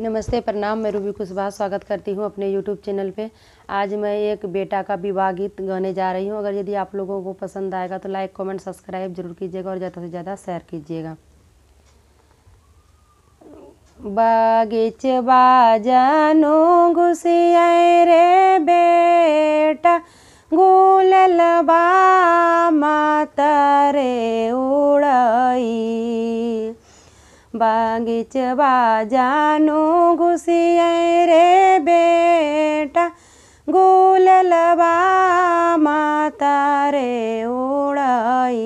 नमस्ते प्रणाम मैं रूबी कुशवाहा स्वागत करती हूँ अपने यूट्यूब चैनल पे आज मैं एक बेटा का विवाह गीत गाने जा रही हूँ अगर यदि आप लोगों को पसंद आएगा तो लाइक कमेंट सब्सक्राइब जरूर कीजिएगा और ज़्यादा से ज़्यादा शेयर कीजिएगा बागीच रे बेटा माता रे उड़ई बागीच बाजानो घुसिया रे बेटा गोल माता रे उड़ाई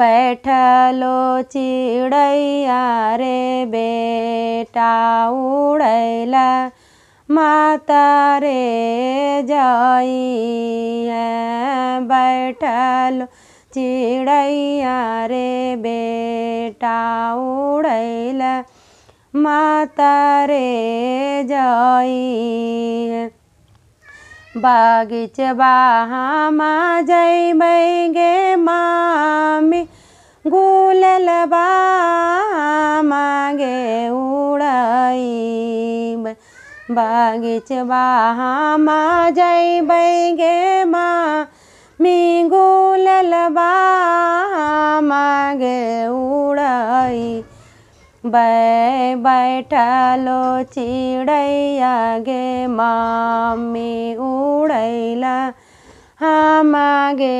बैठलो चिड़ैया रे बेटा उड़ैला माता रे जाई बैठलो चिड़ैया रे बेटा उड़ैल माता रे जई बागीचबा हमा जैबै गे मामी गुलल बागे उड़ैब बागीचबा हमा जैबै गे मामी गुलल बै बैठलो चिड़ैया गे मामी उड़ैला हम आगे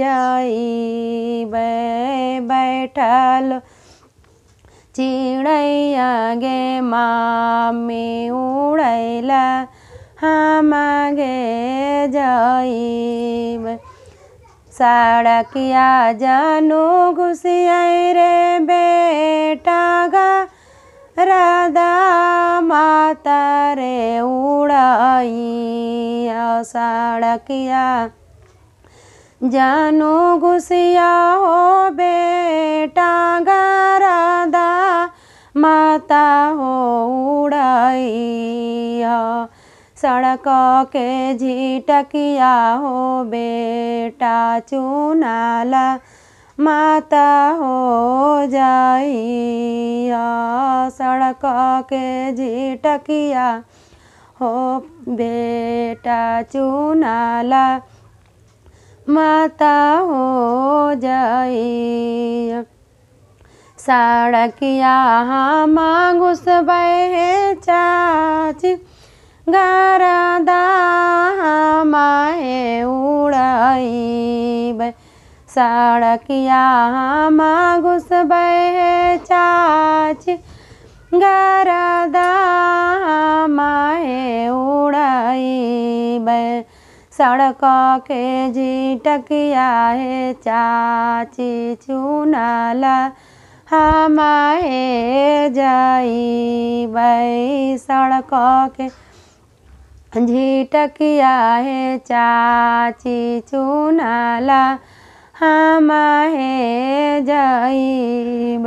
जाई बै बैठलो चिड़ैया गे मामी उड़ैला हम आगे जाई सड़किया जानू घुसिया रे बेटा गा राधा माता रे उड़ाइया सड़किया जानू घुसिया हो बेटा गा राधा माता हो उड़ाइया सड़क के झिटकिया हो बेटा चुनाला माता हो जाइया सड़क के झिटकिया हो बेटा चुनाला माता हो जाइया सड़किया हाँ घुसबे बहे चाची गरदा माए उड़ब सड़किया माँ घुसबे चाच गरदा मैं उड़ब सड़क के जीटकिया है चाची चुनाला हमे जाई सड़क के झिटकिया है चाची चुनाला हम है जईब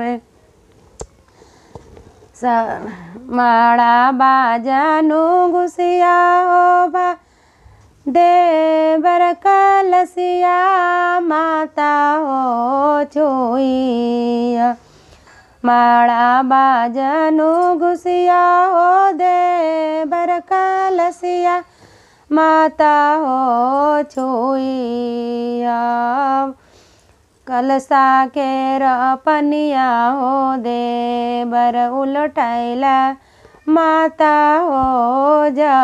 माड़ा बाजानु घुसिया हो बा देवर कलसिया माता हो छुई माड़ा बाजनू घुसिया हो दे बरका लसिया माता हो छुइया कलसा के रनिया हो दे बर उलटैला माता हो जइया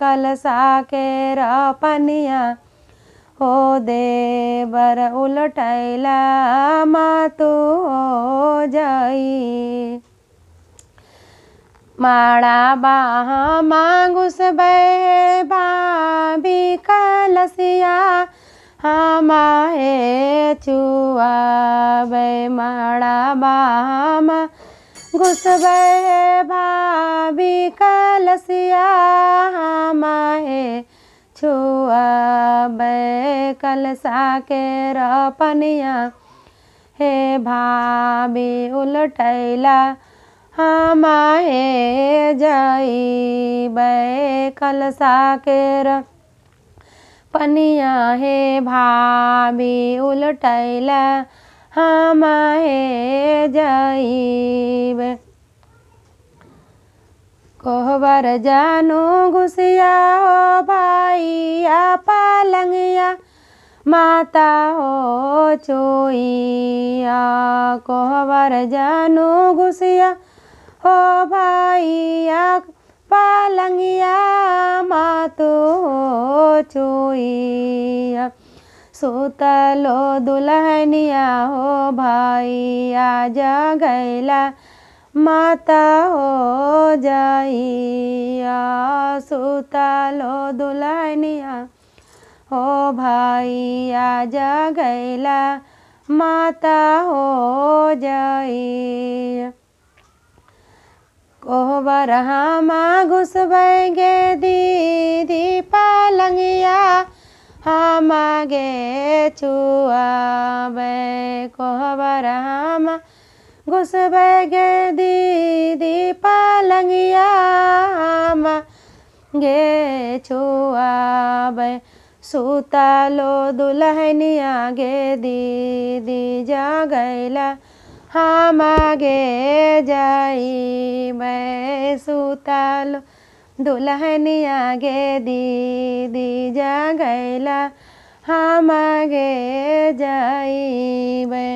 कलसा के रपनिया हो देवर उलटैला मातु हो जाई माड़ा बाहा मांगुस बे भाभी कलसिया हमारे हाँ चुआ बे माड़ा बाहा मांगुस बे भाभी कलसिया हमारे हाँ छुआ बै कलसा के रनिया हे भाभी उलटैला हमाए जाई बै कलसा के पनिया हे भाभी उलटैला हमाए जाई कोहबर जानू घुसिया हो भाइया पालंगिया माता हो चोइया कोहबर जानू घुसिया हो भाइया पालंगिया मातो हो चोइया सुतलो दुल्हनिया हो भाइया जगैला माता हो जाइया सुतालो दुल्हनिया हो भाइया जगैला माता हो जाइया कोहबर हमा घुसबैगे दीदी पालंगिया छुआ बे कोहबर हामा घुसबै गे दीदी पालङ्गियामा गे छुआबै सुतलो दुल्हनिया गे दीदी जागैला हम गे जाइबै सुतलो दुल्हनिया गे दीदी जागैला हम गे जाइबै